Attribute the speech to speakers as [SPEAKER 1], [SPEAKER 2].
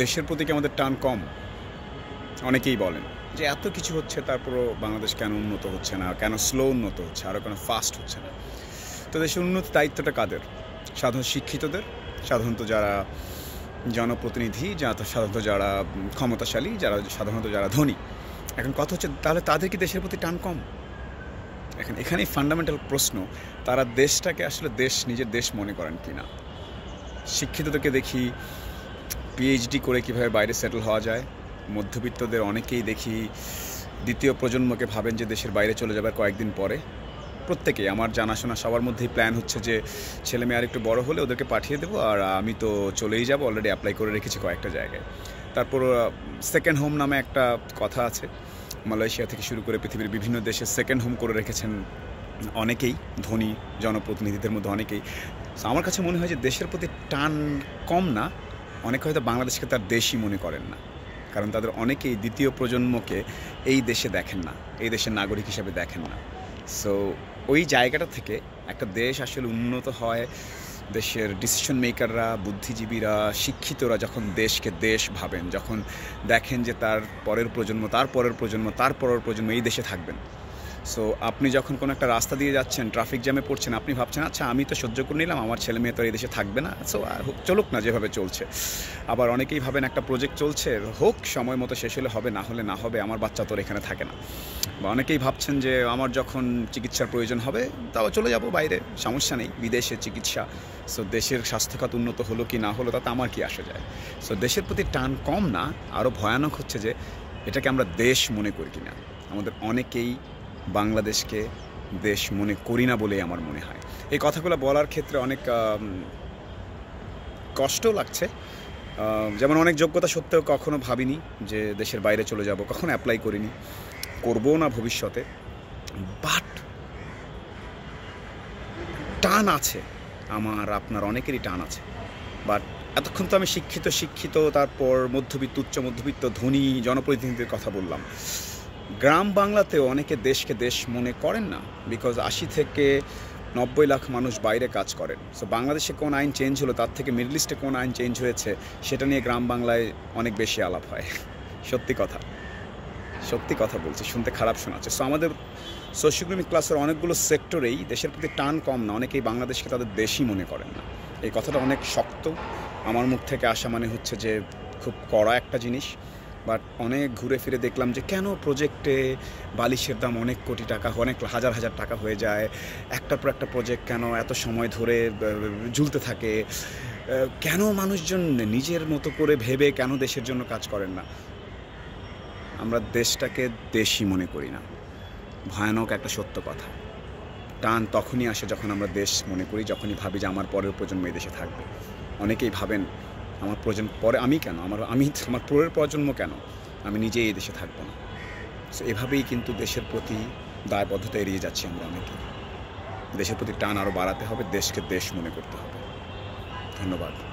[SPEAKER 1] দেশের প্রতি কি আমাদের টান কম অনেকেই বলেন যে এত কিছু হচ্ছে তারপরও বাংলাদেশ কেন উন্নত হচ্ছে না কেন স্লো উন্নত হচ্ছে আরও কেন ফাস্ট হচ্ছে না তো দেশের উন্নত দায়িত্বটা কাদের সাধারণ শিক্ষিতদের সাধারণত যারা জনপ্রতিনিধি যা সাধারণত যারা ক্ষমতাশালী যারা সাধারণত যারা ধনী এখন কথা হচ্ছে তাহলে তাদের কি দেশের প্রতি টান কম এখন এখানেই ফান্ডামেন্টাল প্রশ্ন তারা দেশটাকে আসলে দেশ নিজের দেশ মনে করেন কি না শিক্ষিতদেরকে দেখি পিএইচডি করে কীভাবে বাইরে সেটেল হওয়া যায় মধ্যবিত্তদের অনেকেই দেখি দ্বিতীয় প্রজন্মকে ভাবেন যে দেশের বাইরে চলে যাবার কয়েকদিন পরে প্রত্যেকেই আমার জানাশোনা সবার মধ্যেই প্ল্যান হচ্ছে যে ছেলে মেয়ে আর একটু বড় হলে ওদেরকে পাঠিয়ে দেবো আর আমি তো চলেই যাব অলরেডি অ্যাপ্লাই করে রেখেছি কয়েকটা জায়গায় তারপর সেকেন্ড হোম নামে একটা কথা আছে মালয়েশিয়া থেকে শুরু করে পৃথিবীর বিভিন্ন দেশে সেকেন্ড হোম করে রেখেছেন অনেকেই ধনী জনপ্রতিনিধিদের মধ্যে অনেকেই আমার কাছে মনে হয় যে দেশের প্রতি টান কম না অনেকে হয়তো বাংলাদেশকে তার দেশই মনে করেন না কারণ তাদের অনেকেই দ্বিতীয় প্রজন্মকে এই দেশে দেখেন না এই দেশের নাগরিক হিসাবে দেখেন না সো ওই জায়গাটা থেকে একটা দেশ আসলে উন্নত হয় দেশের ডিসিশন মেকাররা বুদ্ধিজীবীরা শিক্ষিতরা যখন দেশকে দেশ ভাবেন যখন দেখেন যে তার পরের প্রজন্ম তার পরের প্রজন্ম তার পরের প্রজন্ম এই দেশে থাকবেন সো আপনি যখন কোনো একটা রাস্তা দিয়ে যাচ্ছেন ট্রাফিক জ্যামে পড়ছেন আপনি ভাবছেন আচ্ছা আমি তো সহ্য করে নিলাম আমার ছেলে মেয়ে তো এই দেশে থাকবে না সো চলুক না যেভাবে চলছে আবার অনেকেই ভাবেন একটা প্রজেক্ট চলছে হোক সময় মতো শেষ হলে হবে না হলে না হবে আমার বাচ্চা তোর এখানে থাকে না বা অনেকেই ভাবছেন যে আমার যখন চিকিৎসার প্রয়োজন হবে তাও চলে যাব বাইরে সমস্যা নেই বিদেশে চিকিৎসা সো দেশের স্বাস্থ্যখাত উন্নত হলো কি না হলো তাতে আমার কি আসা যায় সো দেশের প্রতি টান কম না আরও ভয়ানক হচ্ছে যে এটাকে আমরা দেশ মনে করি কিনা আমাদের অনেকেই বাংলাদেশকে দেশ মনে করি না বলেই আমার মনে হয় এই কথাগুলো বলার ক্ষেত্রে অনেক কষ্ট লাগছে যেমন অনেক যোগ্যতা সত্ত্বেও কখনো ভাবিনি যে দেশের বাইরে চলে যাব কখনো অ্যাপ্লাই করিনি করবো না ভবিষ্যতে বাট টান আছে আমার আপনার অনেকেরই টান আছে বাট এতক্ষণ তো আমি শিক্ষিত শিক্ষিত তারপর মধ্যবিত্ত উচ্চ মধ্যবিত্ত ধনী জনপ্রতিনিধিদের কথা বললাম গ্রাম বাংলাতেও অনেকে দেশকে দেশ মনে করেন না বিকজ আশি থেকে নব্বই লাখ মানুষ বাইরে কাজ করেন সো বাংলাদেশে কোন আইন চেঞ্জ হলো তার থেকে মিডল ইস্টে কোন আইন চেঞ্জ হয়েছে সেটা নিয়ে গ্রাম বাংলায় অনেক বেশি আলাপ হয় সত্যি কথা সত্যি কথা বলছি শুনতে খারাপ শোনাচ্ছে সো আমাদের সোশিয়োগ্রামিক ক্লাসের অনেকগুলো সেক্টরেই দেশের প্রতি টান কম না অনেকেই বাংলাদেশকে তাদের দেশই মনে করেন না এই কথাটা অনেক শক্ত আমার মুখ থেকে আসা মানে হচ্ছে যে খুব কড়া একটা জিনিস বাট অনেক ঘুরে ফিরে দেখলাম যে কেন প্রজেক্টে বালিশের দাম অনেক কোটি টাকা অনেক হাজার হাজার টাকা হয়ে যায় একটার পর একটা প্রজেক্ট কেন এত সময় ধরে ঝুলতে থাকে কেন মানুষজন নিজের মতো করে ভেবে কেন দেশের জন্য কাজ করেন না আমরা দেশটাকে দেশই মনে করি না ভয়ানক একটা সত্য কথা টান তখনই আসে যখন আমরা দেশ মনে করি যখনই ভাবি যে আমার পরের প্রজন্ম এই দেশে থাকবে অনেকেই ভাবেন আমার প্রয়োজন পরে আমি কেন আমার আমি আমার পরের প্রজন্ম কেন আমি নিজেই এই দেশে থাকবো না সো এভাবেই কিন্তু দেশের প্রতি দায়বদ্ধতা এড়িয়ে যাচ্ছি আমরা অনেকে দেশের প্রতি টান আরও বাড়াতে হবে দেশকে দেশ মনে করতে হবে ধন্যবাদ